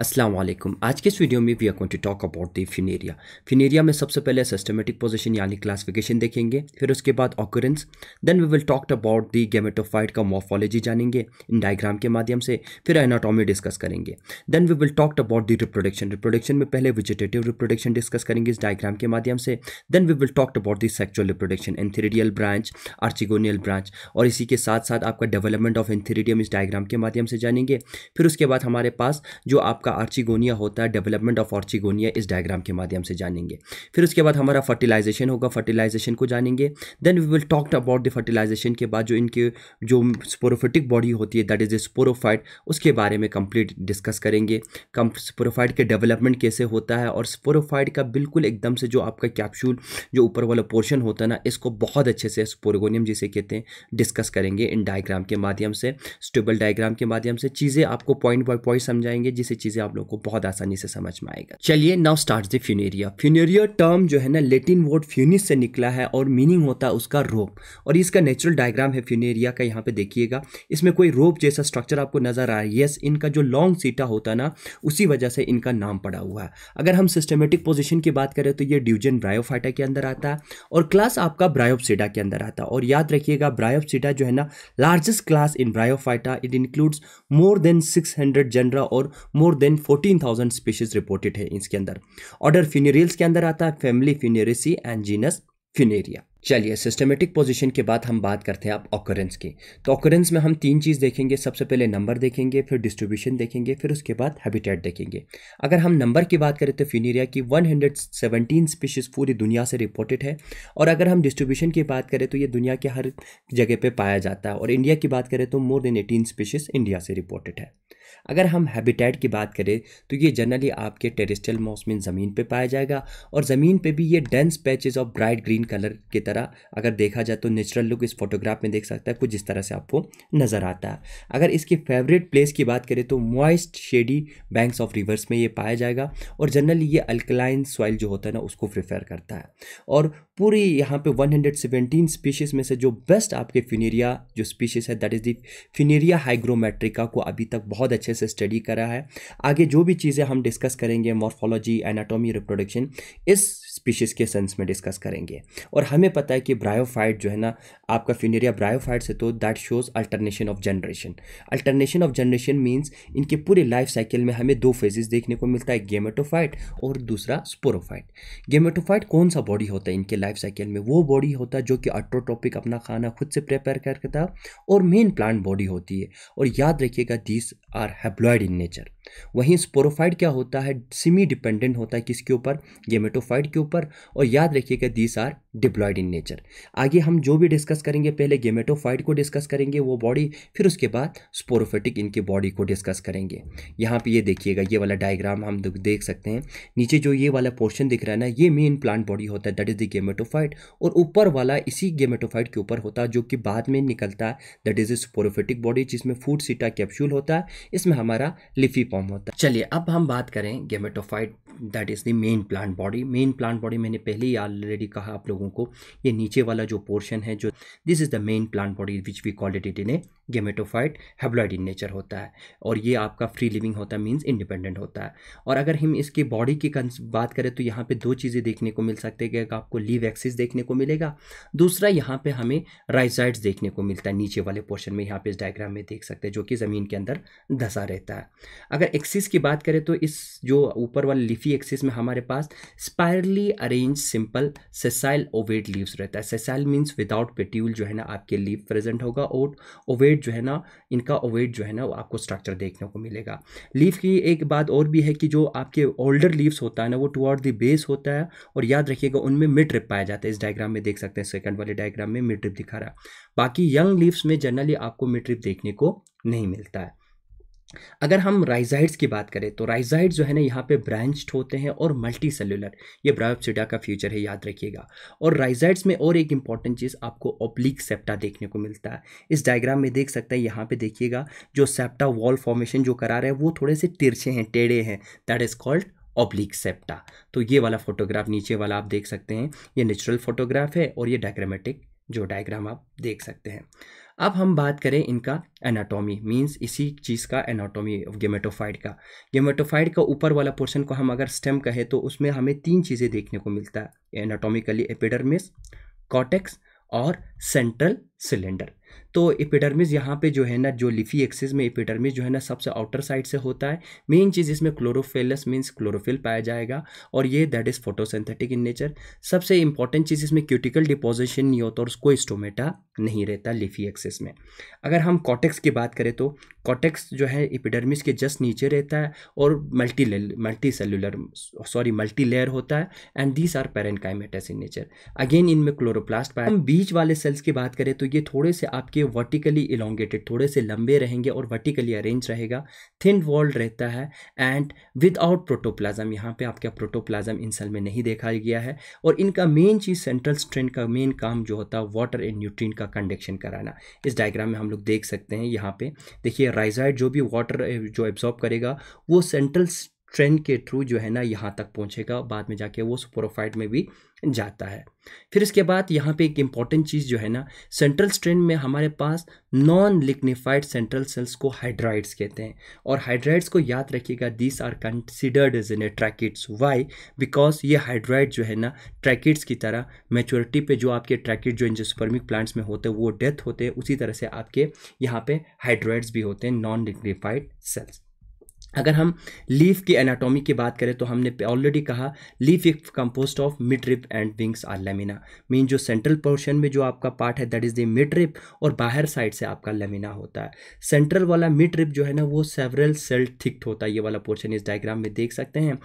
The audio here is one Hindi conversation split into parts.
अस्सलाम वालेकुम आज के इस वीडियो में we are going to talk about the Funaria Funaria में सबसे पहले सिस्टमेटिक पोजीशन यानी क्लासिफिकेशन देखेंगे फिर उसके बाद occurrence then we will talk about the gametophyte का मॉर्फोलॉजी जानेंगे इन डायग्राम के माध्यम से फिर एनाटॉमी डिस्कस करेंगे then we will talk about the reproduction reproduction में पहले वेजिटेटिव रिप्रोडक्शन डिस्कस करेंगे इस डायग्राम के माध्यम से then we will talk about the sexual reproduction antheridial branch archegonial branch और इसी के साथ साथ आपका डेवलपमेंट ऑफ एंथेरिडियम इस डायग्राम के माध्यम से जानेंगे फिर उसके बाद हमारे पास जो आपका का आर्चिगोनिया होता है डेवलपमेंट ऑफ आर्चिगोनिया इस डायग्राम के माध्यम से जानेंगे फिर उसके बाद हमारा फर्टिलाइजेशन होगा फर्टिलाइजेशन को जानेंगे then we will talk about the fertilisation के बाद जो इनके जो स्पोरोफिटिक बॉडी होती है दैट इज़ ए स्पोरोफाइट उसके बारे में कंप्लीट डिस्कस करेंगे कम स्पोरोफाइट के डेवलपमेंट कैसे होता है और स्पोरोफाइट का बिल्कुल एकदम से जो आपका कैप्सूल जो ऊपर वाला पोर्शन होता है ना इसको बहुत अच्छे से स्पोरगोनियम जिसे कहते हैं डिस्कस करेंगे इन डायग्राम के माध्यम से स्टेबल डायग्राम के माध्यम से चीज़ें आपको पॉइंट बाय पॉइंट समझाएंगे जिसे चीज़ें चीज़ें आप लोग को बहुत आसानी से समझ में आएगा चलिए now start the Funaria Funaria term जो है ना लेटिन वर्ड फ्यूनिस से निकला है और मीनिंग होता है उसका रोप और इसका नेचुरल डायग्राम है फ्यूनेरिया का यहाँ पे देखिएगा इसमें कोई रोप जैसा स्ट्रक्चर आपको नजर आ रहा है येस इनका जो लॉन्ग सीटा होता ना उसी वजह से इनका नाम पड़ा हुआ है अगर हम सिस्टमेटिक पोजिशन की बात करें तो ये ड्यूजन ब्रायोफाइटा के अंदर आता है और क्लास आपका ब्रायोपसीडा के अंदर आता है और याद रखिएगा ब्रायोपसीडा जो है ना largest class in Bryophyta it includes more than six hundred genera और more than thousand species reported है इसके अंदर ऑर्डर फ्यूनेरियल्स के अंदर आता है family Funariaceae and genus Funaria चलिए सिस्टमेटिक पोजीशन के बाद हम बात करते हैं आप ऑकरेंस की तो ऑकरेंस में हम तीन चीज़ देखेंगे सबसे पहले नंबर देखेंगे फिर डिस्ट्रीब्यूशन देखेंगे फिर उसके बाद हैबिटेट देखेंगे अगर हम नंबर की बात करें तो फिनीरिया की 117 स्पीशीज़ पूरी दुनिया से रिपोर्टेड है और अगर हम डिस्ट्रीब्यूशन की बात करें तो ये दुनिया के हर जगह पर पाया जाता है और इंडिया की बात करें तो more than eighteen species India से रिपोर्टेड है अगर हम हैबिटेट की बात करें तो ये जनरली आपके टेरिस्टल मौसम ज़मीन पर पाया जाएगा और ज़मीन पर भी ये dense patches of bright green colour के तरह अगर देखा जाए तो नेचुरल लुक इस फोटोग्राफ में देख सकता है कुछ इस तरह से आपको नज़र आता है अगर इसकी फेवरेट प्लेस की बात करें तो moist shady banks of rivers में ये पाया जाएगा और जनरली ये अल्कलाइन सॉइल जो होता है ना उसको प्रिफेयर करता है और पूरी यहाँ पे 117 स्पीशीज़ में से जो बेस्ट आपके फिनेरिया जो स्पीशीज़ है that is the Funaria hygrometrica को अभी तक बहुत अच्छे से स्टडी करा है आगे जो भी चीज़ें हम डिस्कस करेंगे मॉर्फोलॉजी एनाटॉमी रिप्रोडक्शन इस स्पीशीज़ के सेंस में डिस्कस करेंगे और हमें पता है कि ब्रायोफाइट जो है ना आपका फ्यूनेरिया ब्रायोफाइट से तो that shows alternation of generation alternation of generation means इनके पूरे लाइफ साइकिल में हमें दो फेजेस देखने को मिलता है गेमेटोफाइट और दूसरा स्पोरोफाइट गेमेटोफाइट कौन सा बॉडी होता है इनके लाइफ साइकिल में वो बॉडी होता है जो कि अट्रोटॉपिक अपना खाना खुद से प्रिपेयर करता और मेन प्लांट बॉडी होती है और याद रखिएगा these are haploid in nature वहीं स्पोरोफाइट क्या होता है सिमी डिपेंडेंट होता है किसके ऊपर गेमेटोफाइट के ऊपर और याद रखिएगा these are diploid in nature आगे हम जो भी डिस्कस करेंगे पहले गेमेटोफाइट को डिस्कस करेंगे वो बॉडी फिर उसके बाद स्पोरोफेटिक इनकी बॉडी को डिस्कस करेंगे यहाँ पर ये देखिएगा ये वाला डायग्राम हम देख सकते हैं नीचे जो ये वाला पोर्शन दिख रहा है ना ये मेन प्लांट बॉडी होता है दैट इज़ द गेमेटोफाइट और ऊपर वाला इसी गेमेटोफाइट के ऊपर होता है जो कि बाद में निकलता है that is a sporophytic body जिसमें फूड सीटा कैप्सूल होता है इसमें हमारा लिफी पॉन फॉर्म होता है चलिए अब हम बात करें gametophyte that is the main plant body main plant body मैंने पहले ही ऑलरेडी कहा आप लोगों को ये नीचे वाला जो पोर्शन है जो this is the main plant body which we quality in a gametophyte haploid in nature होता है और ये आपका फ्री लिविंग होता है मीन्स इंडिपेंडेंट होता है और अगर हम इसके बॉडी की बात करें तो यहाँ पे दो चीज़ें देखने को मिल सकती है कि आपको लीव एक्सिस देखने को मिलेगा दूसरा यहाँ पे हमें राइजाइड्स देखने को मिलता है नीचे वाले पोर्शन में यहाँ पे इस डायग्राम में देख सकते हैं जो कि ज़मीन के अंदर धसा रहता है अगर एक्सिस की बात करें तो इस जो ऊपर वाले लिफी सी एक्सिस में हमारे पास spirally arranged simple sessile ovate leaves रहता है सेसाइल मीन्स विदाउट पेट्यूल जो है ना आपके लीव प्रेजेंट होगा और ओवेट जो है ना इनका ओवेट जो है ना आपको स्ट्रक्चर देखने को मिलेगा लीव की एक बात और भी है कि जो आपके ओल्डर लीव्स होता है ना वो टुअर्ड द बेस होता है और याद रखिएगा उनमें मिड ट्रिप पाया जाता है इस डायग्राम में देख सकते हैं सेकंड वाले डायग्राम में मिड ट्रिप दिखा रहा है बाकी यंग लीव्स में जनरली आपको मिड ट्रिप देखने को नहीं मिलता है अगर हम राइजाइड्स की बात करें तो राइजाइड्स जो है ना यहाँ पे ब्रांच्ड होते हैं और मल्टी सेलुलर ये ब्रायोप्सिडा का फ्यूचर है याद रखिएगा और राइजाइड्स में और एक इंपॉर्टेंट चीज़ आपको ओब्लिक सेप्टा देखने को मिलता है इस डायग्राम में देख सकते हैं यहाँ पे देखिएगा जो सेप्टा वॉल फॉर्मेशन जो करा रहा है वो थोड़े से तिरछे हैं टेढ़े हैं that is called oblique septa तो ये वाला फोटोग्राफ नीचे वाला आप देख सकते हैं ये नेचुरल फोटोग्राफ है और ये डायग्रामेटिक जो डायग्राम आप देख सकते हैं अब हम बात करें इनका एनाटॉमी मींस इसी चीज़ का एनाटॉमी गेमेटोफाइड का गेमेटोफाइड का ऊपर वाला पोर्शन को हम अगर स्टेम कहें तो उसमें हमें तीन चीज़ें देखने को मिलता है एनाटॉमिकली एपिडर्मिस कॉटेक्स और सेंट्रल सिलेंडर तो इपिडर्मिस यहाँ पे जो है ना जो लिफी एक्सिस में इपिडर्मिस जो है ना सबसे आउटर साइड से होता है मेन चीज़ इसमें क्लोरोफेलस मीन्स क्लोरोफिल पाया जाएगा और ये that is photosynthetic in nature सबसे इंपॉर्टेंट चीज़ इसमें क्यूटिकल डिपोजिशन नहीं होता और उसको स्टोमेटा नहीं रहता लिफी एक्सिस में अगर हम कॉटेक्स की बात करें तो कॉटेक्स जो है इपिडर्मिस के जस्ट नीचे रहता है और multi multi cellular sorry multi layer होता है and these are parenchymatous in nature again इनमें क्लोरोप्लास्ट पाया हम बीच वाले सेल्स की बात करें तो ये थोड़े से आपके देखिए वर्टिकली इलोंगेटेड थोड़े से लंबे रहेंगे और वर्टिकली अरेंज रहेगा थिन वॉल रहता है एंड विदाउट प्रोटोप्लाज्म यहाँ पे आपका प्रोटोप्लाज्म इन सेल में नहीं देखा गया है और इनका मेन चीज़ सेंट्रल स्ट्रेंड का मेन काम जो होता है वाटर एंड न्यूट्रीन का कंडक्शन कराना इस डायग्राम में हम लोग देख सकते हैं यहाँ पे देखिए राइजाइड जो भी वाटर जो एब्जॉर्ब करेगा वो सेंट्रल ट्रेंड के थ्रू जो है ना यहाँ तक पहुँचेगा बाद में जाके वो सुपरोफाइट में भी जाता है फिर इसके बाद यहाँ पे एक इम्पॉर्टेंट चीज़ जो है ना सेंट्रल स्ट्रेन में हमारे पास नॉन लिग्निफाइड सेंट्रल सेल्स को हाइड्राइड्स कहते हैं और हाइड्राइड्स को याद रखिएगा this are considered is in a tracheids why because ये हाइड्राइड जो है ना ट्रैकिट्स की तरह मेचोरिटी पे जो आपके ट्रैकिट जो इंजोस्पर्मिक प्लांट्स में होते हैं वो डेथ होते हैं उसी तरह से आपके यहाँ पे हाइड्राइड्स भी होते हैं नॉन लिग्निफाइड सेल्स अगर हम लीफ की एनाटॉमी की बात करें तो हमने ऑलरेडी कहा leaf if composed of midrib and wings are lamina mean जो सेंट्रल पोर्शन में जो आपका पार्ट है that is the midrib और बाहर साइड से आपका लेमिना होता है सेंट्रल वाला मिड रिप जो है ना वो सेवरल सेल थिक्ड होता है ये वाला पोर्शन इस डायग्राम में देख सकते हैं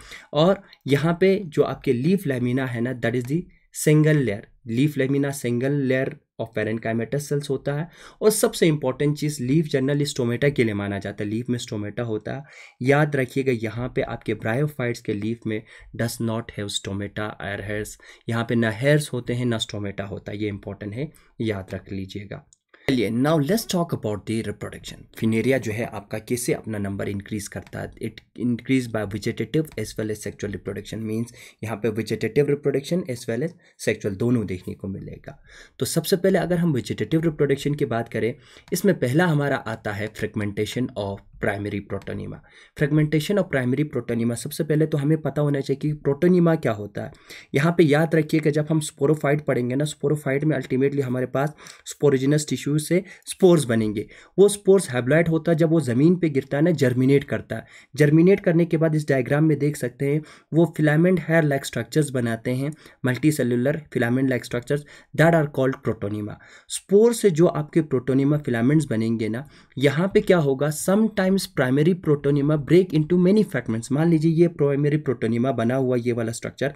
और यहाँ पे जो आपके लीफ लेमिना है ना that is the single layer leaf lamina single layer of parenchymatous cells होता है और सबसे इंपॉर्टेंट चीज़ लीव जनरल स्टोमेटा के लिए माना जाता है लीव में स्टोमेटा होता है याद रखिएगा यहाँ पे आपके ब्रायोफाइट्स के लीव में does not have stomata or hairs यहाँ पे ना हेयर्स होते हैं ना स्टोमेटा होता है ये इंपॉर्टेंट है याद रख लीजिएगा चलिए now let's talk about the reproduction Funaria जो है आपका कैसे अपना नंबर इंक्रीज करता है it increase by vegetative as well as sexual reproduction means यहाँ पे vegetative reproduction as well as sexual दोनों देखने को मिलेगा तो सबसे पहले अगर हम विजिटेटिव रिप्रोडक्शन की बात करें इसमें पहला हमारा आता है fragmentation of primary protonema fragmentation of primary protonema सबसे पहले तो हमें पता होना चाहिए कि प्रोटोनीमा क्या होता है यहाँ पे याद रखिए कि जब हम स्पोरोफाइट पढ़ेंगे ना स्पोरोफाइट में अल्टीमेटली हमारे पास स्पोरिजिनस टिश्यू से स्पोर्स बनेंगे वो स्पोर्स हैबलाइट होता है जब वो ज़मीन पर गिरता है ना जर्मिनेट करता है जर्मिनेट करने के बाद इस डायग्राम में देख सकते हैं वो फिलामेंट हेयर लाइक स्ट्रक्चर्स बनाते हैं multicellular filament like structures that are called protonema spore से जो आपके प्रोटोनिमा फिलामेंट्स बनेंगे ना यहाँ पे क्या होगा some time sometimes primary protonema break into many fragments मान लीजिए ये प्राइमरी प्रोटोनिमा बना हुआ ये वाला स्ट्रक्चर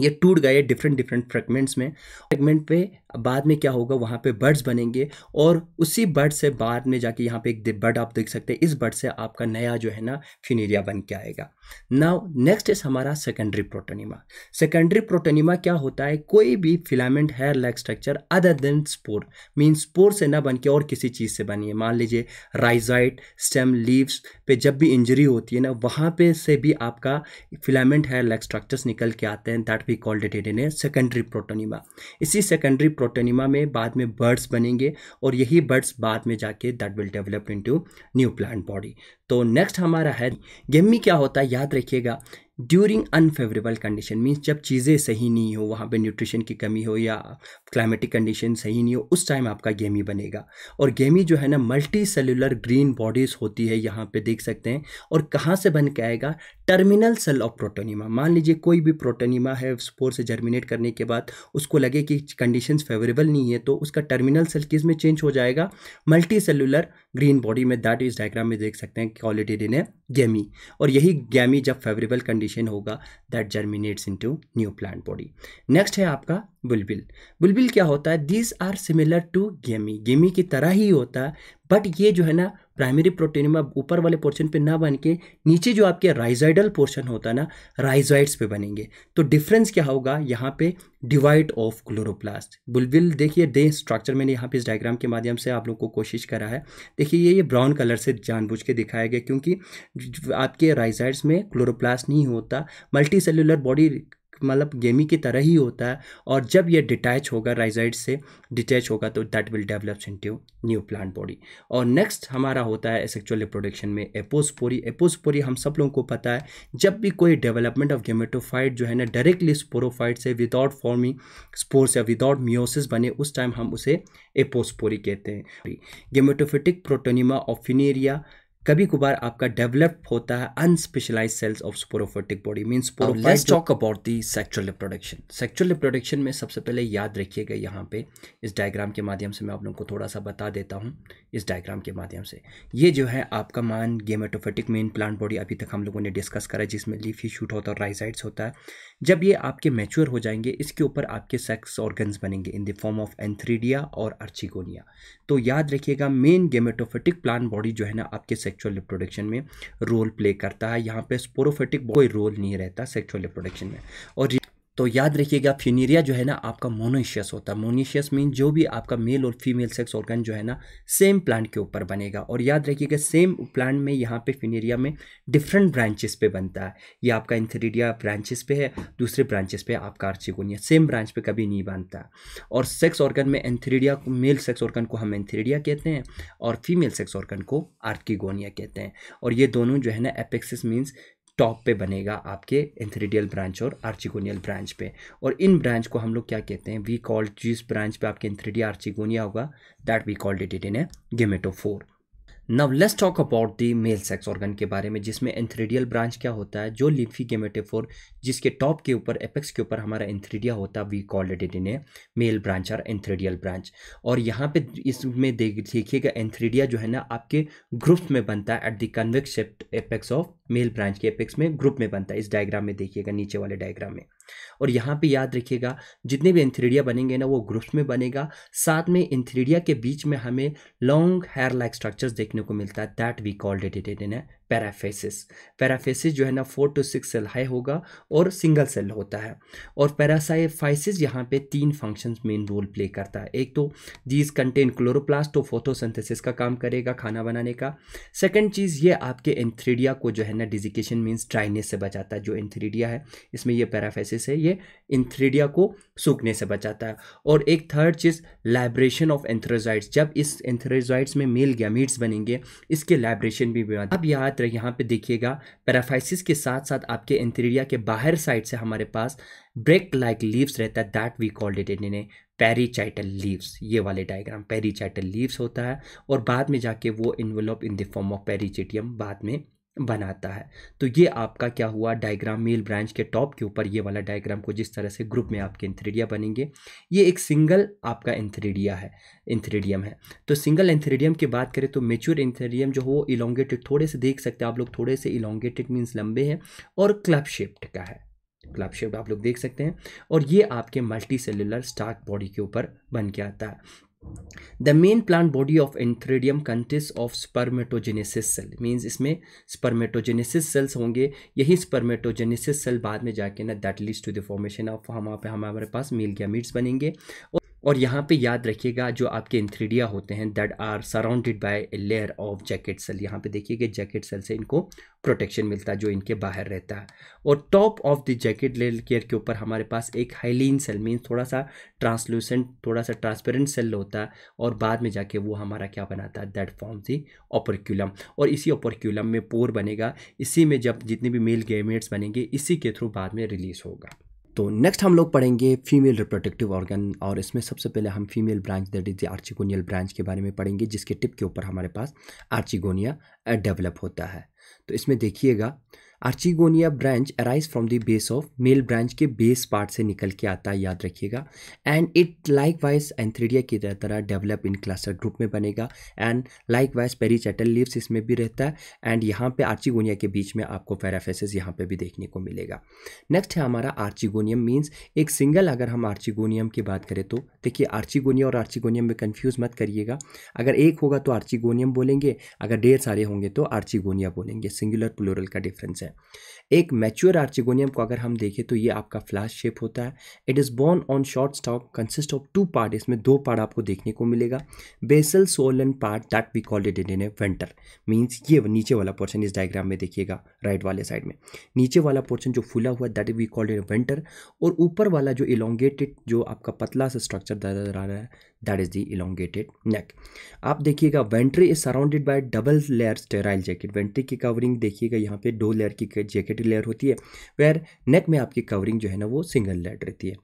ये टूट गए डिफरेंट डिफरेंट फ्रेगमेंट्स में फ्रेगमेंट पे बाद में क्या होगा वहाँ पे बर्ड्स बनेंगे और उसी बर्ड से बाद में जाके यहाँ पे एक बर्ड आप देख सकते हैं इस बर्ड से आपका नया जो है ना फ्यूनेरिया बन के आएगा नाउ नेक्स्ट इस हमारा सेकेंडरी प्रोटोनिमा सेकेंडरी प्रोटोनिमा क्या होता है कोई भी filament hair like structure other than spore mean spore से ना बन के और किसी चीज़ से बनी है मान लीजिए राइजाइट स्टेम लीव्स पे जब भी इंजरी होती है ना वहाँ पे से भी आपका फिलामेंट हेयर लाइक स्ट्रक्चर्स निकल के आते हैं that we call it in a secondary protonema इसी सेकेंडरी प्रोटेनिमा में बाद में बर्ड्स बनेंगे और यही बर्ड्स बाद में जाके that will develop into new plant body तो नेक्स्ट हमारा है गेमी क्या होता है याद रखिएगा ड्यूरिंग अनफेवरेबल कंडीशन मीन्स जब चीज़ें सही नहीं हो वहाँ पे न्यूट्रिशन की कमी हो या क्लाइमेटिक कंडीशन सही नहीं हो उस टाइम आपका गेमी बनेगा और गेमी जो है ना मल्टी सेलुलर ग्रीन बॉडीज़ होती है यहाँ पे देख सकते हैं और कहाँ से बन के आएगा टर्मिनल सेल ऑफ प्रोटोनीमा मान लीजिए कोई भी प्रोटोनीमा है स्पोर से जर्मिनेट करने के बाद उसको लगे कि कंडीशन फेवरेबल नहीं है तो उसका टर्मिनल सेल किस में चेंज हो जाएगा मल्टी सेलुलर ग्रीन बॉडी में दैट इस डायग्राम में देख सकते हैं कॉलिटेरिन है गैमी और यही गैमी जब फेवरेबल कंडीशन होगा that germinates into new plant body next है आपका बुलबिल बुलबिल क्या होता है दीज आर सिमिलर टू गेमी गेमी की तरह ही होता है बट ये जो है ना प्राइमरी प्रोटीन में ऊपर वाले पोर्शन पे ना बन के नीचे जो आपके राइजाइडल पोर्शन होता है ना राइजाइड्स पे बनेंगे तो डिफरेंस क्या होगा यहाँ पे डिवाइड ऑफ क्लोरोप्लास्ट बुलबिल देखिए दे स्ट्रक्चर मैंने यहाँ पे इस डायग्राम के माध्यम से आप लोग को कोशिश करा है देखिए ये ये ब्राउन कलर से जानबूझ के दिखाया गया क्योंकि आपके राइजाइड्स में क्लोरोप्लास्ट नहीं होता मल्टी सेलुलर बॉडी मतलब गेमी की तरह ही होता है और जब ये डिटैच होगा राइजाइड से डिटैच होगा तो that will develops to new plant body और नेक्स्ट हमारा होता है सेक्चुअल रिप्रोडक्शन में एपोस्पोरी एपोस्पोरी हम सब लोगों को पता है जब भी कोई डेवलपमेंट ऑफ गेमेटोफाइट जो है ना डायरेक्टली स्पोरोफाइट से विदाउट फॉर्मिंग स्पोर्स या विदाउट मियोसिस बने उस टाइम हम उसे एपोस्पोरी कहते हैं गेमेटोफिटिक प्रोटोनिमा ऑफिनेरिया कभी कभार आपका डेवलप होता है unspecialised cells of sporophytic body mean let's talk about the sexual reproduction sexual reproduction में सबसे पहले याद रखिएगा यहाँ पे इस डायग्राम के माध्यम से मैं आप लोगों को थोड़ा सा बता देता हूँ इस डायग्राम के माध्यम से ये जो है आपका मान गेमेटोफेटिक मेन प्लांट बॉडी अभी तक हम लोगों ने डिस्कस करा जिसमें लीफी शूट होता है और राइजाइड्स होता है जब ये आपके मेच्योर हो जाएंगे इसके ऊपर आपके सेक्स ऑर्गन्स बनेंगे in the form of antheridia और अर्चिगोनिया तो याद रखिएगा मेन गेमेटोफेटिक प्लांट बॉडी जो है ना आपके सेक्स सेक्सुअल रिप्रोडक्शन में रोल प्ले करता है यहाँ पे स्पोरोफेटिक कोई रोल नहीं रहता सेक्सुअल रिप्रोडक्शन में और तो याद रखिएगा फ्यूनीरिया जो है ना आपका मोनोशियस होता है मोनोशियस मीन जो भी आपका मेल और फीमेल सेक्स ऑर्गन जो है ना सेम प्लांट के ऊपर बनेगा और याद रखिएगा सेम प्लांट में यहाँ पे फ्यूनीरिया में डिफरेंट ब्रांचेस पे बनता है ये आपका इंथेरिडिया ब्रांचेस पे है दूसरे ब्रांचेस पे आपका आर्चिकोनिया सेम ब्रांच पर कभी नहीं बनता और सेक्स ऑर्गन में एंथेरिडिया मेल सेक्स ऑर्गन को हम एंथेरिडिया कहते हैं और फीमेल सेक्स ऑर्गन को आर्किगोनिया कहते हैं और ये दोनों जो है ना एपेक्सिस मीन्स टॉप पे बनेगा आपके एंथ्रीडियल ब्रांच और आर्चिगोनियल ब्रांच पे और इन ब्रांच को हम लोग क्या कहते हैं वी कॉल्ड जिस ब्रांच पे आपके एंथ्रीडिया आर्चिगोनिया होगा that we called it it in a gametophore now let's talk about the male sex organ के बारे में जिसमें एंथ्रीडियल ब्रांच क्या होता है जो लिफी गेमेटेफोर जिसके टॉप के ऊपर एपेक्स के ऊपर हमारा एंथ्रीडिया होता है we called it in a male branch और एंथ्रीडियल ब्रांच और यहाँ पे इसमें देखिएगा एंथ्रीडिया जो है ना आपके ग्रुप में बनता है at the convex apex of male branch के अपेक्स में ग्रुप में बनता है इस डायग्राम में देखिएगा नीचे वाले डायग्राम में और यहाँ पे याद रखिएगा जितने भी एंथ्रीडिया बनेंगे ना वो ग्रुप्स में बनेगा साथ में एंथ्रीडिया के बीच में हमें लॉन्ग हेयर लाइक स्ट्रक्चर्स देखने को मिलता है that we called it in paraphyses paraphyses जो है ना four to six cell high होगा और सिंगल सेल होता है और पैरासाइफाइसिस यहाँ पे तीन फंक्शन मेन रोल प्ले करता है एक तो दीज कंटेन क्लोरोप्लास्ट तो फोटोसिंथेसिस का काम करेगा खाना बनाने का सेकंड चीज़ ये आपके एंथ्रीडिया को जो है ना डिजिकेशन मीन्स ड्राइनेस से बचाता है जो एंथ्रीडिया है इसमें यह पैराफेसिस है ये इंथ्रीडिया को सूखने से बचाता है और एक थर्ड चीज़ लाइब्रेशन ऑफ एंथ्रोजाइड्स जब इस एंथ्रोजाइड्स में मेल गैमीट्स बनेंगे इसके लाइब्रेशन भी अब याद मात्र यहाँ पे देखिएगा पैराफाइसिस के साथ साथ आपके इंथेरिया के बाहर साइड से हमारे पास ब्रेक लाइक लीव्स रहता है that we called it in perichaetial leaves ये वाले डायग्राम पेरीचाइटल लीव्स होता है और बाद में जाके वो envelop in the form of perichaetium बाद में बनाता है तो ये आपका क्या हुआ डायग्राम मेल ब्रांच के टॉप के ऊपर ये वाला डायग्राम को जिस तरह से ग्रुप में आपके इंथ्रीडिया बनेंगे ये एक सिंगल आपका इंथ्रीडिया है इंथ्रीडियम है तो सिंगल इंथ्रीडियम की बात करें तो मेच्योर इंथ्रीडियम जो हो इलोंगेटेड थोड़े से देख सकते हैं आप लोग थोड़े से इलोंगेटेड मीन्स लंबे हैं और क्लब शेप्ट का है क्लब शेप्ट आप लोग देख सकते हैं और ये आपके मल्टी सेलुलर स्टार्क बॉडी के ऊपर बन के आता है the main plant body of antheridium consist of spermatogenesis cell means इसमें स्पर्मेटोजेनेसिस सेल्स होंगे यही स्पर्मेटोजेनेसिस सेल बाद में जाके ना that leads to the formation of हम वहाँ पे हमारे पास मेल गैमीट्स बनेंगे और और यहाँ पे याद रखिएगा जो आपके इंथ्रीडिया होते हैं that are surrounded by a layer of jacket cell यहाँ पे देखिए कि जैकेट सेल से इनको प्रोटेक्शन मिलता है जो इनके बाहर रहता है और top of the jacket layer केयर के ऊपर हमारे पास एक हाइलिन सेल मीन थोड़ा सा ट्रांसलूसेंट थोड़ा सा ट्रांसपेरेंट सेल होता है और बाद में जाके वो हमारा क्या बनाता है दैट फॉर्म दी ओपरक्यूलम और इसी ओपरक्यूलम में पोर बनेगा इसी में जब जितने भी मेल गेमेट्स बनेंगे इसी के थ्रू बाद में रिलीज होगा तो नेक्स्ट हम लोग पढ़ेंगे फीमेल रिप्रोडक्टिव ऑर्गन और इसमें सबसे पहले हम female branch that is archegonial branch के बारे में पढ़ेंगे जिसके टिप के ऊपर हमारे पास आर्चिगोनिया डेवलप होता है तो इसमें देखिएगा archegonia branch arise from the base of male branch के बेस पार्ट से निकल के आता है याद रखिएगा and it likewise antheridia की तरह डेवलप इन क्लस्टर ग्रुप में बनेगा एंड लाइक वाइज चैटल लिप्स इसमें भी रहता है एंड यहाँ पे आर्चिगोनिया के बीच में आपको फेराफेसिस यहाँ पे भी देखने को मिलेगा नेक्स्ट है हमारा आर्चिगोनियम मीन्स एक सिंगल अगर हम आर्चिगोनियम की बात करें तो देखिए आर्चिगोनिया और आर्चिगोनियम में कन्फ्यूज मत करिएगा अगर एक होगा तो आर्चिगोनियम बोलेंगे अगर ढेर सारे होंगे तो आर्चिगोनिया बोलेंगे सिंगुलर प्लोरल का डिफरेंस है है एक मैच्योर आर्चिगोनियम को अगर हम देखें तो ये आपका फ्लैश शेप होता है it is borne on short stalk consist of two part इसमें दो पार्ट आपको देखने को मिलेगा basal swollen and part that we call it in a venter means ये नीचे वाला पोर्शन इस डायग्राम में देखिएगा राइट वाले साइड में नीचे वाला पोर्शन जो फूला हुआ that we called a venter और ऊपर वाला जो इलोंगेटेड जो आपका पतला सा स्ट्रक्चर नजर आ रहा है that is the elongated neck आप देखिएगा venter is surrounded by double layer sterile jacket venter की कवरिंग देखिएगा यहाँ पे दो लेयर की जैकेट लेयर होती है वेयर नेक में आपकी कवरिंग जो है ना वो सिंगल लेयर रहती है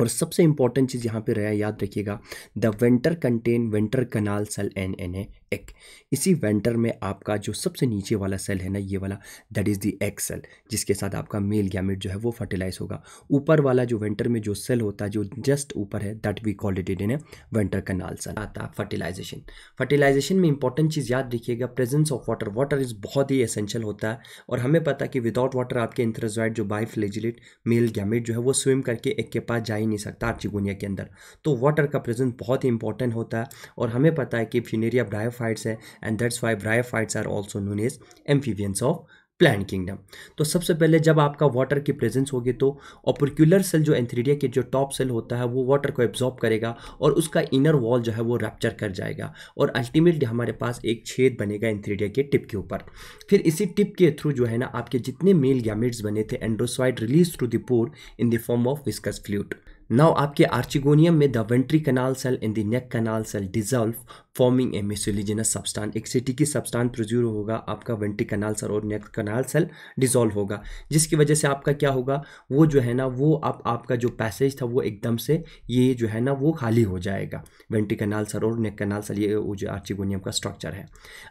और सबसे इंपॉर्टेंट चीज़ यहाँ पे रहा याद रखिएगा the venter contain venter canal cell an an a egg इसी वेंटर में आपका जो सबसे नीचे वाला सेल है ना ये वाला that is the egg cell जिसके साथ आपका मेल गैमेट जो है वो फर्टिलाइज होगा ऊपर वाला जो वेंटर में जो सेल होता है जो जस्ट ऊपर है that we call it in a venter canal cell आता फर्टिलाइजेशन फर्टिलाइजेशन में इंपॉर्टेंट चीज़ याद रखिएगा presence of water water is बहुत ही एसेंशियल होता है और हमें पता कि विदाउट वाटर आपके इंथ्रोजॉइड जो बाई फ्लेजिलेट मेल गैमेट जो है वो स्विम करके एक के पास जाए नहीं सकता चिगुनिया के अंदर तो वाटर का प्रेजेंस बहुत ही इंपॉर्टेंट होता है और हमें पता है कि फ्यूनेरिया ब्रायोफाइट्स है and that's why bryophytes are also known as amphibians of plant kingdom तो सबसे पहले जब आपका वाटर की प्रेजेंस होगी तो ऑपर्क्यूलर सेल जो एंथ्रीडिया के जो टॉप सेल होता है वो वाटर को एब्जॉर्ब करेगा और उसका इनर वॉल जो है वो रैप्चर कर जाएगा और अल्टीमेटली हमारे पास एक छेद बनेगा एंथ्रीडिया के टिप के ऊपर फिर इसी टिप के थ्रू जो है ना आपके जितने मेल गैमिट्स बने थे antherozoids release through the pore in the form of viscous fluid now आपके आर्चिगोनियम में the venter canal cell in the neck canal cell dissolve forming a mucilaginous substance एक की सब्सटान प्रोज्यूर होगा आपका वेंट्रिक कनाल सेल और नेक कनाल सेल डिजोल्व होगा जिसकी वजह से आपका क्या होगा वो जो है ना वो आप आपका जो पैसेज था वो एकदम से ये जो है ना वो खाली हो जाएगा वेंट्रिक कनाल सर और नेक कनाल सेल ये जो आर्चिगोनियम का स्ट्रक्चर है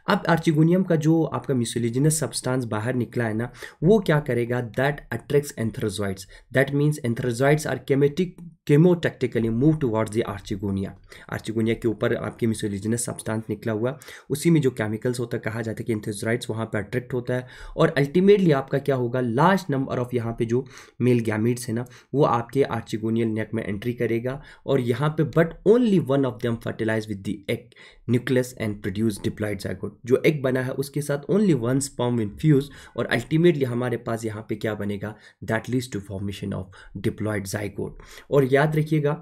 अब आर्चिगोनियम का जो आपका मिसोलिजिनस सब्सटांस बाहर निकला है ना वो क्या करेगा that attracts antherozoids that means antherozoids are chemotactic chemotactically move towards the archegonia archegonia के ऊपर आपके मिसोलिजिनस सब्सटेंस निकला हुआ उसी में जो केमिकल्स होता है कहा जाता है कि इंथेजराइट्स वहाँ पर अट्रैक्ट होता है और अल्टीमेटली आपका क्या होगा लार्ज नंबर ऑफ यहाँ पे जो मेल गैमिट्स है ना वो आपके आर्चिगोनियल नेक में एंट्री करेगा और यहाँ पे but only one of them fertilise with the egg nucleus and produce diploid zygote जो एग बना है उसके साथ ओनली वन स्पॉम इन्फ्यूज और अल्टीमेटली हमारे पास यहाँ पे क्या बनेगा that leads to formation of diploid zygote और यह याद रखिएगा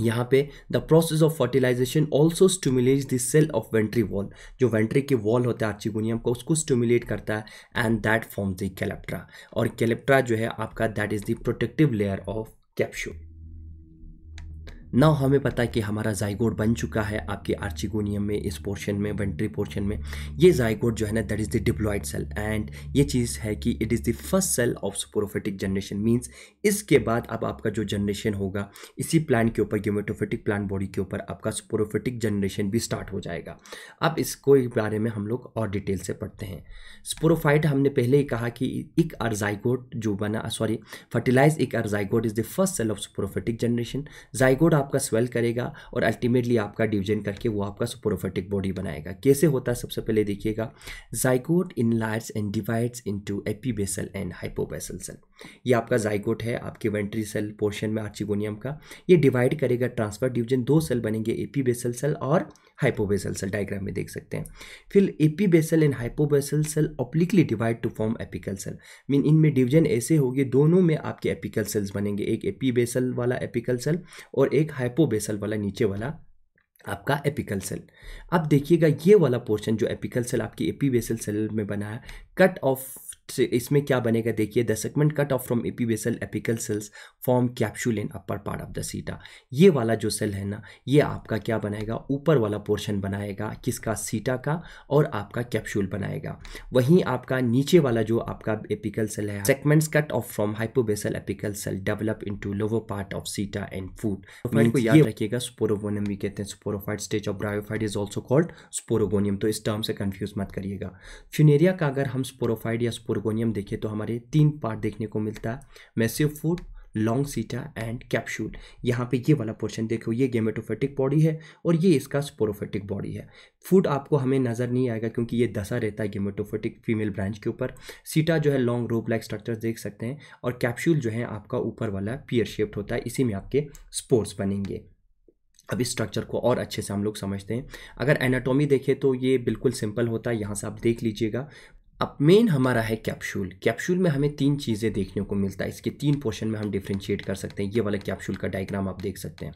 यहाँ पे the process of fertilisation also stimulate the cell of venter wall जो वेंट्री की वॉल होता है आर्चिगोनियम का उसको स्टूमुलेट करता है and that form the calyptra और कैलेप्ट्रा जो है आपका that is the protective layer of capsule ना हमें पता है कि हमारा जाइगोड बन चुका है आपके आर्चिगोनियम में इस पोर्शन में वेंट्री पोर्शन में ये जाइगोड जो है ना that is the diploid cell and ये चीज़ है कि it is the first cell of sporophytic generation means इसके बाद अब आपका जो जनरेशन होगा इसी प्लान के ऊपर गेमेटोफेटिक प्लान बॉडी के ऊपर आपका स्पोरोफेटिक जनरेशन भी स्टार्ट हो जाएगा अब इसको इस बारे में हम लोग और डिटेल से पढ़ते हैं स्पोरोफाइट हमने पहले ही कहा कि एक अर्जाइगोड जो बना सॉरी फर्टिलाइज एक or zygote is the first cell of sporophytic generation zygote कितना आपका स्वेल करेगा और अल्टीमेटली आपका डिविजन करके वो आपका सुपोरोफेटिक बॉडी बनाएगा कैसे होता है सबसे पहले देखिएगा जाइकोट इन लाइट्स and divides into epibasal and hypobasal cell ये आपका जाइकोट है आपके वेंट्री सेल पोर्शन में आर्चिगोनियम का ये डिवाइड करेगा ट्रांसफर डिविजन दो सेल बनेंगे एपी बेसल सेल और हाइपोबेसल सेल डायग्राम में देख सकते हैं फिर epibasal and hypobasal cell obliquely divide to form apical cell mean इनमें डिवीजन ऐसे होगी दोनों में आपके एपिकल सेल्स बनेंगे एक एपी बेसल वाला एपिकल सेल और एक हाइपोबेसल वाला नीचे वाला आपका एपिकल सेल अब देखिएगा ये वाला पोर्शन जो एपिकल सेल आपकी एपी बेसल सेल में बना है कट ऑफ से इसमें क्या बनेगा देखिए the segment cut off from epibasal apical cells form capsule in upper part of the seta ये वाला जो सेल है ना ये आपका क्या बनाएगा ऊपर वाला पोर्शन बनाएगा किसका सीटा का और आपका कैप्सूल बनाएगा वहीं आपका नीचे वाला जो आपका एपिकल सेल है segments cut off from hypobasal apical cell develop in to lower part of seta and foot को याद रखिएगा स्पोरोगोनियम भी कहते हैं sporophyte stage of bryophyte is also called sporogonium तो इस टर्म से कंफ्यूज मत करिएगा फ्यूनेरिया का अगर हम स्पोरोफाइट या स्पोरो गोर्गोनियम देखे तो हमारे तीन पार्ट देखने को मिलता है massive foot long seta and capsule यहाँ पे ये वाला पोर्शन देखो ये गेमेटोफेटिक बॉडी है और ये इसका स्पोरोफेटिक बॉडी है फूड आपको हमें नज़र नहीं आएगा क्योंकि ये दसा रहता है गेमेटोफेटिक फीमेल ब्रांच के ऊपर सीटा जो है लॉन्ग रोप लाइक स्ट्रक्चर देख सकते हैं और कैप्सूल जो है आपका ऊपर वाला पियर शेप्ड होता है इसी में आपके स्पोर्स बनेंगे अब इस स्ट्रक्चर को और अच्छे से हम लोग समझते हैं अगर एनाटॉमी देखें तो ये बिल्कुल सिंपल होता है यहाँ से आप देख लीजिएगा अब मेन हमारा है कैप्सूल कैप्सूल में हमें तीन चीज़ें देखने को मिलता है इसके तीन पोर्शन में हम डिफ्रेंशिएट कर सकते हैं ये वाला कैप्सूल का डायग्राम आप देख सकते हैं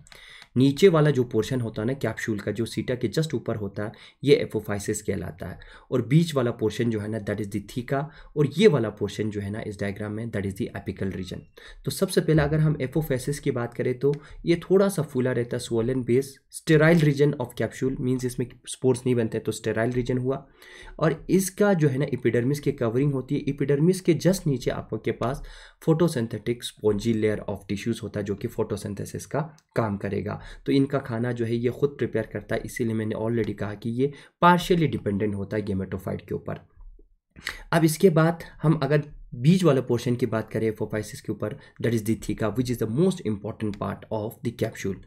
नीचे वाला जो पोर्शन होता है ना कैप्सूल का जो सीटा के जस्ट ऊपर होता है ये एफोफाइसिस कहलाता है और बीच वाला पोर्शन जो है ना दैट इज़ द थीका और ये वाला पोर्शन जो है ना इस डायग्राम में that is the apical region तो सबसे पहले अगर हम एफोफाइसिस की बात करें तो ये थोड़ा सा फूला रहता है swollen base sterile region of capsule means इसमें स्पोर्ट्स नहीं बनते तो स्टेराइल रीजन हुआ और इसका जो है ना इपिडर्मिस की कवरिंग होती है इपिडर्मिस के जस्ट नीचे आपके पास photosynthetic spongy layer of tissues होता है जो कि फोटोसिंथेसिस का काम करेगा तो इनका खाना जो है ये ख़ुद प्रिपेयर करता है इसीलिए मैंने ऑलरेडी कहा कि ये पार्शियली डिपेंडेंट होता है गेमेटोफाइट के ऊपर अब इसके बाद हम अगर बीज वाला पोर्शन की बात करें फोफाइसिस के ऊपर that is the theca which is the most important part of the capsule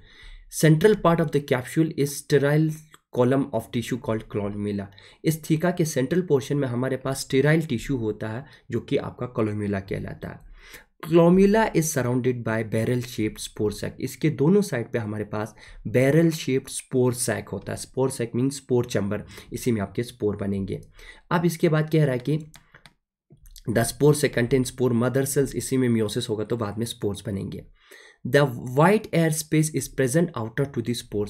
central part of the capsule is sterile column of tissue called columella इस थीका के सेंट्रल पोर्शन में हमारे पास स्टेराइल टिश्यू होता है जो कि आपका कॉलोमिला कहलाता है columella is surrounded by barrel shaped spore sac इसके दोनों साइड पे हमारे पास बैरल शेप्ड स्पोर सैक होता है spore sac mean spore chamber इसी में आपके स्पोर बनेंगे अब इसके बाद कह रहा है कि the spore sac contain spore mother cells इसी में म्योसिस होगा तो बाद में स्पोर्स बनेंगे the white air space is present outer to this spore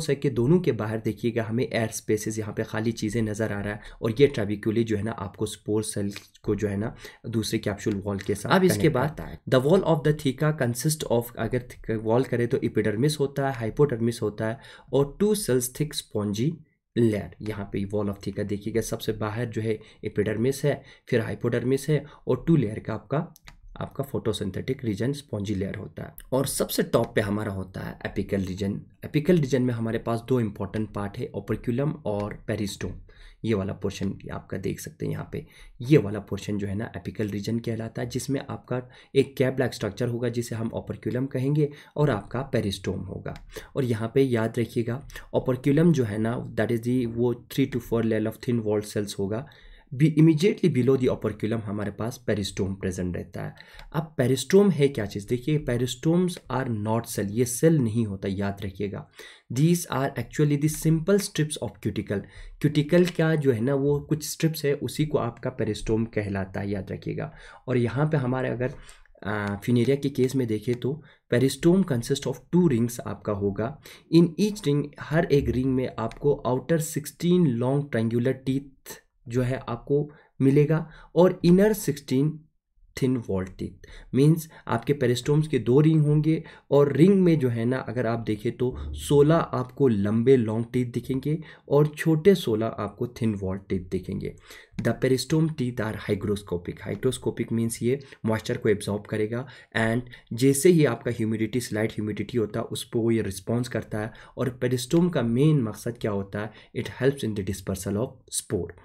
sac के दोनों के बाहर देखिएगा हमें एयर स्पेसेस यहाँ पे खाली चीज़ें नज़र आ रहा है और ये ट्रेविक्यूली जो है ना आपको स्पोर सेल को जो है ना दूसरे कैप्सूल वॉल के साथ अब इसके बाद the wall of the theca consist of अगर वॉल करें तो इपिडर्मिस होता है हाइपोडर्मिस होता है और two cells thick spongy layer यहाँ पे वॉल ऑफ थीका देखिएगा सबसे बाहर जो है एपिडर्मिस है फिर हाइपोडर्मिस है और टू लेयर का आपका आपका फोटोसिंथेटिक रीजन स्पॉन्जी लेयर होता है और सबसे टॉप पे हमारा होता है एपिकल रीजन एपिकल रीजन में हमारे पास दो इंपॉर्टेंट पार्ट है ओपरक्यूलम और पेरिस्टोम ये वाला पोर्शन आपका देख सकते हैं यहाँ पे ये वाला पोर्शन जो है ना एपिकल रीजन कहलाता है जिसमें आपका एक कैब लाइक स्ट्रक्चर होगा जिसे हम ओपरक्यूलम कहेंगे और आपका पेरिस्टोम होगा और यहाँ पे याद रखिएगा ओपरक्यूलम जो है ना दैट इज़ दी वो three to four level of thin walled cells होगा be immediately below the operculum हमारे पास पेरिस्टोम प्रेजेंट रहता है अब पेरिस्टोम है क्या चीज़ देखिए पेरिस्टोम्स आर नॉट सेल ये सेल नहीं होता याद रखिएगा these are actually the simple strips of cuticle cuticle का जो है ना वो कुछ स्ट्रिप्स है उसी को आपका पेरिस्टोम कहलाता है याद रखिएगा और यहाँ पे हमारे अगर फिनेरिया के केस में देखें तो peristome consist of two rings आपका होगा इन ईच रिंग हर एक रिंग में आपको outer sixteen long triangular teeth जो है आपको मिलेगा और inner sixteen thin walled teeth means आपके पेरिस्टोम्स के दो रिंग होंगे और रिंग में जो है ना अगर आप देखें तो 16 आपको लंबे लॉन्ग टीथ दिखेंगे और छोटे 16 आपको थिन वॉल्ट टीथ दिखेंगे the peristome teeth are hygroscopic hygroscopic means ये मॉइस्चर को एब्जॉर्ब करेगा एंड जैसे ही आपका ह्यूमिडिटी स्लाइट ह्यूमिडिटी होता है उस पर वो ये रिस्पॉन्स करता है और पेरिस्टोम का मेन मकसद क्या होता है it helps in the dispersal of spore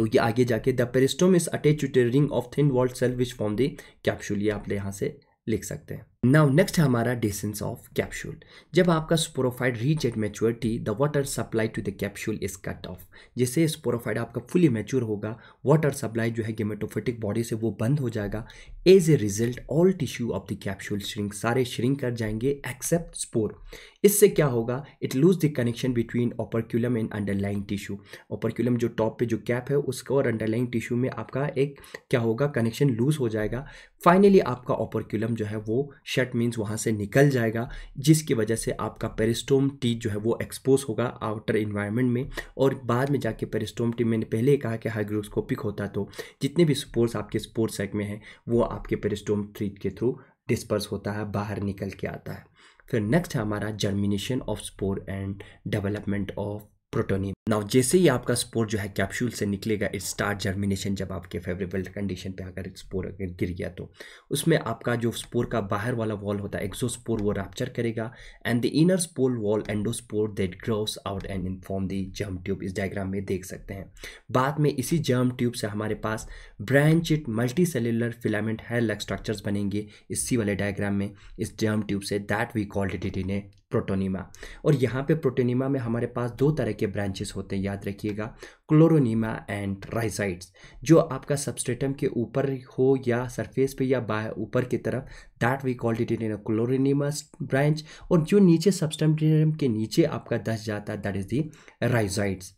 तो ये आगे जाके the peristome is attach to the ring of thin walled cell which form the capsule ये आप यहाँ से लिख सकते हैं नाउ नेक्स्ट है हमारा डिस्टेंस ऑफ कैप्सूल जब आपका sporophyte reach at maturity the water supply to the capsule is cut off जैसे स्पोरोफाइड आपका फुली मेच्योर होगा वाटर सप्लाई जो है गेमेटोफेटिक बॉडी से वो बंद हो जाएगा as a result all tissue of the capsule shrink सारे श्रिंक कर जाएंगे एक्सेप्ट स्पोर इससे क्या होगा it lose the connection between operculum and underlying tissue operculum जो टॉप पे जो कैप है उसका और अंडरलाइंग टिश्यू में आपका एक क्या होगा कनेक्शन लूज हो जाएगा फाइनली आपका ओपरक्यूलम जो है वो शट मीन्स वहाँ से निकल जाएगा जिसकी वजह से आपका पेरिस्टोम टी जो है वो एक्सपोज होगा आउटर इन्वायरमेंट में और बाद में जाके पेरिस्टोम टी मैंने पहले ही कहा कि हाइग्रोस्कोपिक होता तो जितने भी स्पोर्ट्स आपके स्पोर्ट सेक में हैं वो आपके पेरिस्टोम ट्रीट के थ्रू डिस्पर्स होता है बाहर निकल के आता है फिर नेक्स्ट है हमारा germination of spore and development of protonema now जैसे ही आपका स्पोर जो है कैप्सूल से निकलेगा इट स्टार्ट जर्मिनेशन जब आपके फेवरेबल कंडीशन पे अगर स्पोर अगर गिर गया तो उसमें आपका जो स्पोर का बाहर वाला वॉल होता है एक्सोस्पोर वो रैप्चर करेगा and the inner spore wall endospore that grows out and inform the germ tube इस डायग्राम में देख सकते हैं बाद में इसी जर्म ट्यूब से हमारे पास branch it multi cellular filament hair लग स्ट्रक्चर्स बनेंगे इसी वाले डायग्राम में इस जर्म ट्यूब से that we called it in a protonema और यहाँ पे प्रोटोनीमा में हमारे पास दो तरह के ब्रांचेस होते हैं याद रखिएगा क्लोरोनीमा एंड राइजाइड्स जो आपका सबस्टेटम के ऊपर हो या सरफेस पे या बाहर ऊपर की तरफ that we called it in chloronema branch और जो नीचे सबस्टेटम के नीचे आपका दस जाता है दैट इज़ दी राइजाइड्स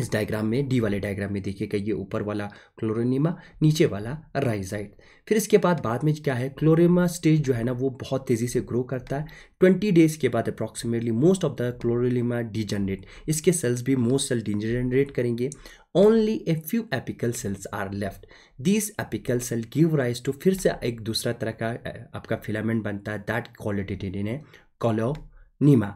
इस डायग्राम में डी वाले डायग्राम में देखिएगा ये ऊपर वाला क्लोरोनीमा नीचे वाला राइजाइट फिर इसके बाद बाद में क्या है क्लोरेमा स्टेज जो है ना वो बहुत तेज़ी से ग्रो करता है ट्वेंटी डेज के बाद approximately most of the chloronema degenerate इसके सेल्स भी मोस्ट सेल डिजनरेट करेंगे only a few apical cells are left this apical cell give rise to फिर से एक दूसरा तरह का आपका फिलामेंट बनता है दैट क्वालिटेटेड इन ए कॉलोनीमा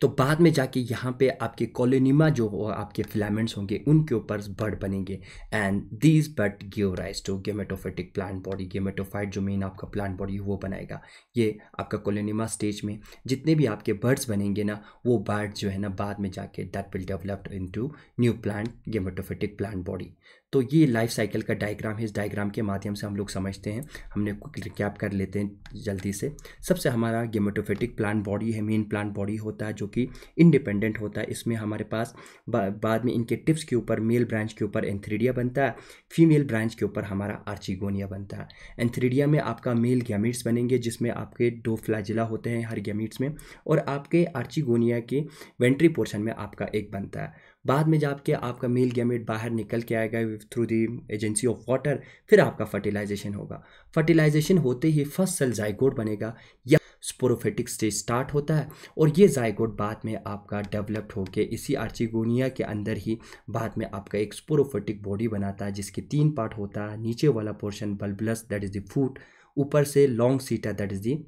तो बाद में जाके यहाँ पे आपके कॉलोनीमा जो हो आपके फिलामेंट्स होंगे उनके ऊपर बर्ड बनेंगे and these bud give rise to gametophytic plant body gametophyte जो मेन आपका प्लांट बॉडी वो बनाएगा ये आपका कॉलोनीमा स्टेज में जितने भी आपके बर्ड्स बनेंगे ना वो बर्ड जो है ना बाद में जाके that will developed to new plant gametophytic plant body तो ये लाइफ साइकिल का डायग्राम है इस डायग्राम के माध्यम से हम लोग समझते हैं हमने रिकैप कर लेते हैं जल्दी से सबसे हमारा गेमेटोफेटिक प्लांट बॉडी है मेन प्लांट बॉडी होता है जो कि इंडिपेंडेंट होता है इसमें हमारे पास बा, बाद में इनके टिप्स के ऊपर मेल ब्रांच के ऊपर एंथ्रीडिया बनता है फीमेल ब्रांच के ऊपर हमारा आर्चिगोनिया बनता है एंथ्रीडिया में आपका मेल गैमिट्स बनेंगे जिसमें आपके दो फ्लाजिला होते हैं हर गैमिट्स में और आपके आर्चिगोनिया के वेंट्री पोर्शन में आपका एक बनता है बाद में जाके आपका मेल गैमेट बाहर निकल के आएगा through the agency of water फिर आपका फर्टिलाइजेशन होगा फर्टिलाइजेशन होते ही फर्स्ट सेल जाइकोड बनेगा या स्पोरोफेटिक स्टेज स्टार्ट होता है और ये जाइकोड बाद में आपका डेवलप्ड होके इसी आर्चिगोनिया के अंदर ही बाद में आपका एक स्पोरोफेटिक बॉडी बनाता है जिसके तीन पार्ट होता है नीचे वाला portion bulbous that is the foot ऊपर से लॉन्ग सीटा दैट इज़ दी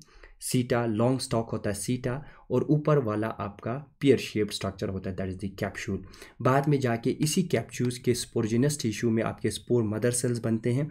सीटा लॉन्ग स्टॉक होता है सीटा और ऊपर वाला आपका पियर शेप स्ट्रक्चर होता है दैट इज़ द कैप्सूल बाद में जाके इसी कैप्सूल के स्पोर्जिनस टिश्यू में आपके स्पोर मदर सेल्स बनते हैं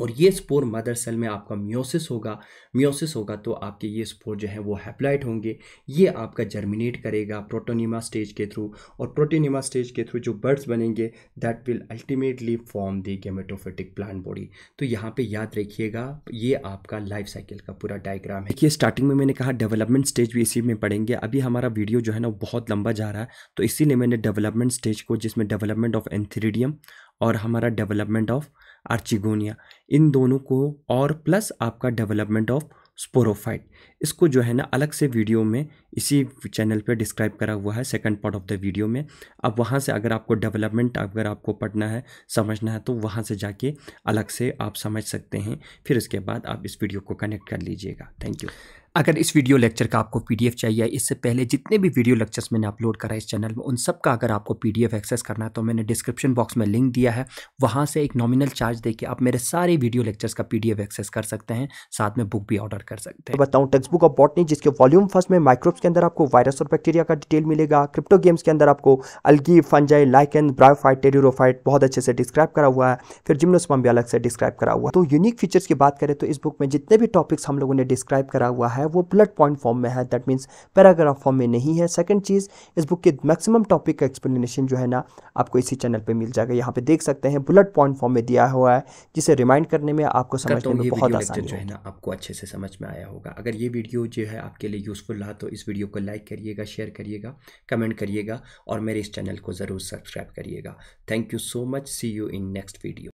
और ये स्पोर मदर सेल में आपका म्योसिस होगा म्योसिस होगा तो आपके ये स्पोर जो है वो हैप्लाइट होंगे ये आपका जर्मिनेट करेगा प्रोटोनिमा स्टेज के थ्रू और प्रोटोनिमा स्टेज के थ्रू जो बर्ड्स बनेंगे that will ultimately form the gametophytic plant body तो यहाँ पे याद रखिएगा ये आपका लाइफ साइकिल का पूरा डायग्राम है देखिए स्टार्टिंग में मैंने कहा डेवलपमेंट स्टेज भी इसी में पढ़ेंगे अभी हमारा वीडियो जो है ना बहुत लंबा जा रहा है तो इसीलिए मैंने डेवलपमेंट स्टेज को जिसमें डेवलपमेंट ऑफ एंथीरिडियम और हमारा डेवलपमेंट ऑफ आर्चिगोनिया इन दोनों को और प्लस आपका डेवलपमेंट ऑफ स्पोरोफाइट इसको जो है ना अलग से वीडियो में इसी चैनल पे डिस्क्राइब करा हुआ है second part of the video में अब वहाँ से अगर आपको डेवलपमेंट अगर आपको पढ़ना है समझना है तो वहाँ से जाके अलग से आप समझ सकते हैं फिर उसके बाद आप इस वीडियो को कनेक्ट कर लीजिएगा थैंक यू अगर इस वीडियो लेक्चर का आपको पीडीएफ चाहिए इससे पहले जितने भी वीडियो लेक्चर्स मैंने अपलोड करा इस चैनल में उन सब का अगर आपको पीडीएफ एक्सेस करना है तो मैंने डिस्क्रिप्शन बॉक्स में लिंक दिया है वहाँ से एक नॉमिनल चार्ज देके आप मेरे सारे वीडियो लेक्चर्स का पीडीएफ एक्सेस कर सकते हैं साथ में बुक भी ऑर्डर कर सकते हैं बताऊँ टेक्स बुक ऑफ बॉटनी जिसके वॉल्यूम फर्स्ट में माइक्रोब्स के अंदर आपको वायरस और बैक्टीरिया का डिटेल मिलेगा क्रिप्टो गेम्स के अंदर आपको algae fungi and bryophyte pteridophyte बहुत अच्छे से डिस्क्राइब करा हुआ है फिर जिम्नोसम भी अलग से डिस्क्राइब करा हुआ तो यूनिक फीचर्स की बात करें तो इस बुक में जितने भी टॉपिक्स हम लोगों ने डिस्क्राइब करा हुआ है है वो बुलेट पॉइंट फॉर्म में है दैट मीन्स पैराग्राफ फॉर्म में नहीं है सेकंड चीज़ इस बुक के मैक्सिमम टॉपिक का एक्सप्लेनेशन जो है ना आपको इसी चैनल पर मिल जाएगा यहाँ पे देख सकते हैं बुलेट पॉइंट फॉर्म में दिया हुआ है जिसे रिमाइंड करने में आपको समझने में बहुत आसानी जो है ना आपको अच्छे से समझ में आया होगा अगर ये वीडियो जो है आपके लिए यूज़फुल रहा तो इस वीडियो को लाइक करिएगा शेयर करिएगा कमेंट करिएगा और मेरे इस चैनल को ज़रूर सब्सक्राइब करिएगा thank you so much see you in next video